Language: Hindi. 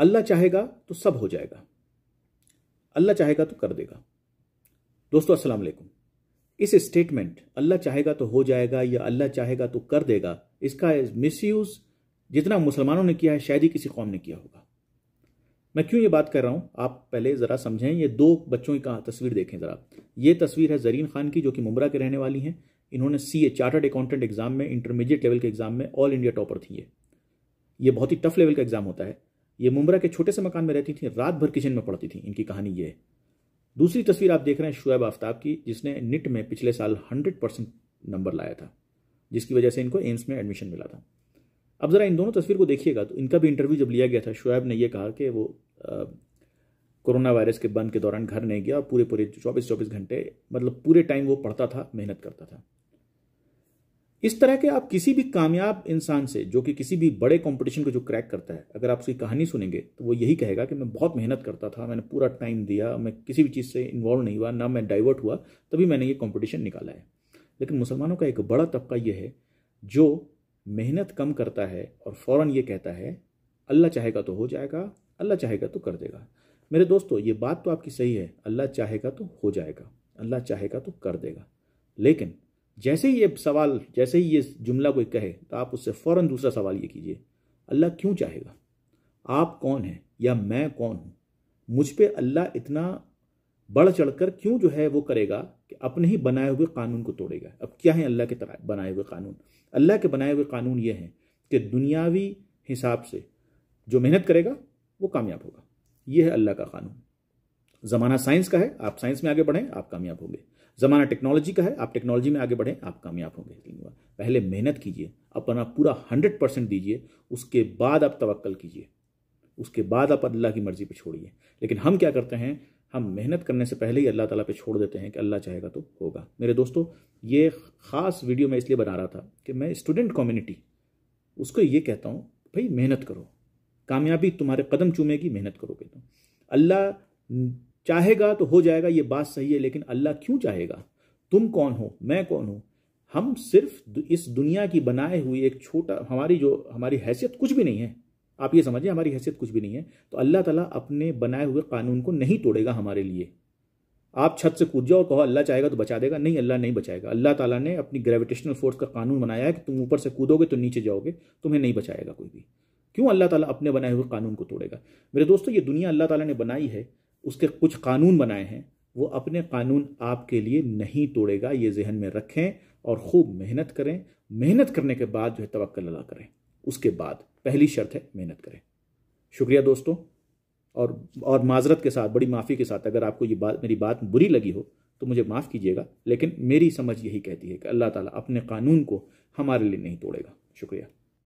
अल्लाह चाहेगा तो सब हो जाएगा अल्लाह चाहेगा तो कर देगा दोस्तों अस्सलाम वालेकुम इस स्टेटमेंट अल्लाह चाहेगा तो हो जाएगा या अल्लाह चाहेगा तो कर देगा इसका यूज जितना मुसलमानों ने किया है शायद ही किसी कौम ने किया होगा मैं क्यों ये बात कर रहा हूं आप पहले ज़रा समझें ये दो बच्चों की तस्वीर देखें ज़रा ये तस्वीर है जरीन खान की जो कि मुमरा के रहने वाली हैं इन्होंने C A chartered accountant exam में इंटरमीडिएट लेवल के एग्जाम में ऑल इंडिया टॉपर थी ये ये बहुत ही टफ लेवल का एग्जाम होता है ये मुमरा के छोटे से मकान में रहती थी रात भर किचन में पड़ती थी इनकी कहानी ये है दूसरी तस्वीर आप देख रहे हैं शुएब आफ्ताब की जिसने निट में पिछले साल हंड्रेड परसेंट नंबर लाया था जिसकी वजह से इनको एम्स में एडमिशन मिला था अब ज़रा इन दोनों तस्वीर को देखिएगा तो इनका भी इंटरव्यू जब लिया गया था शुएब ने यह कहा कि वो कोरोना वायरस के बंद के दौरान घर नहीं गया और पूरे पूरे चौबीस चौबीस घंटे मतलब पूरे टाइम वो पढ़ता था मेहनत करता था इस तरह के आप किसी भी कामयाब इंसान से जो कि किसी भी बड़े कंपटीशन को जो क्रैक करता है अगर आप उसकी कहानी सुनेंगे तो वो यही कहेगा कि मैं बहुत मेहनत करता था मैंने पूरा टाइम दिया मैं किसी भी चीज़ से इन्वॉल्व नहीं हुआ ना मैं डाइवर्ट हुआ तभी मैंने ये कॉम्पिटिशन निकाला है लेकिन मुसलमानों का एक बड़ा तबका यह है जो मेहनत कम करता है और फ़ौर ये कहता है अल्लाह चाहेगा तो हो जाएगा अल्लाह चाहेगा तो कर देगा मेरे दोस्तों ये बात तो आपकी सही है अल्लाह चाहेगा तो हो जाएगा अल्लाह चाहेगा तो कर देगा लेकिन जैसे ही ये सवाल जैसे ही ये जुमला कोई कहे तो आप उससे फ़ौरन दूसरा सवाल ये कीजिए अल्लाह क्यों चाहेगा आप कौन हैं या मैं कौन हूँ मुझ पर अल्लाह इतना बढ़ चढ़कर क्यों जो है वो करेगा कि अपने ही बनाए हुए कानून को तोड़ेगा अब क्या है अल्लाह के बनाए हुए कानून अल्लाह के बनाए हुए कानून ये हैं कि दुनियावी हिसाब से जो मेहनत करेगा वो कामयाब होगा ये है अल्लाह का कानून ज़माना साइंस का है आप साइंस में आगे बढ़ें आप कामयाब होंगे ज़माना टेक्नोलॉजी का है आप टेक्नोलॉजी में आगे बढ़ें आप कामयाब होंगे पहले मेहनत कीजिए अपना पूरा हंड्रेड परसेंट दीजिए उसके बाद आप तवक्ल कीजिए उसके बाद आप अल्लाह की मर्ज़ी पर छोड़िए लेकिन हम क्या करते हैं हम मेहनत करने से पहले ही अल्लाह ताला पे छोड़ देते हैं कि अल्लाह चाहेगा तो होगा मेरे दोस्तों ये ख़ास वीडियो मैं इसलिए बना रहा था कि मैं स्टूडेंट कम्युनिटी उसको ये कहता हूँ भाई मेहनत करो कामयाबी तुम्हारे कदम चूमेगी मेहनत करोगे तो अल्लाह चाहेगा तो हो जाएगा ये बात सही है लेकिन अल्लाह क्यों चाहेगा तुम कौन हो मैं कौन हूं हम सिर्फ इस दुनिया की बनाए हुई एक छोटा हमारी जो हमारी हैसियत कुछ भी नहीं है आप ये समझिए हमारी हैसियत कुछ भी नहीं है तो अल्लाह ताला अपने बनाए हुए कानून को नहीं तोड़ेगा हमारे लिए आप छत से कूद जाओ और कहो अल्लाह चाहेगा तो बचा देगा नहीं अल्लाह नहीं बचाएगा अल्लाह ताला ने अपनी ग्रेविटेशनल फोर्स का कानून बनाया है कि तुम ऊपर से कूदोगे तो नीचे जाओगे तुम्हें नहीं बचाएगा कोई भी क्यों अल्लाह ताला अपने बनाए हुए कानून को तोड़ेगा मेरे दोस्तों ये दुनिया अल्लाह ताला ने बनाई है उसके कुछ कानून बनाए हैं वो अपने कानून आपके लिए नहीं तोड़ेगा ये जहन में रखें और खूब मेहनत करें मेहनत करने के बाद जो है तवक्ल अल्लाह करें उसके बाद पहली शर्त है मेहनत करें शुक्रिया दोस्तों और और माजरत के साथ बड़ी माफ़ी के साथ अगर आपको ये बात मेरी बात बुरी लगी हो तो मुझे माफ़ कीजिएगा लेकिन मेरी समझ यही कहती है कि अल्लाह ताला अपने कानून को हमारे लिए नहीं तोड़ेगा शुक्रिया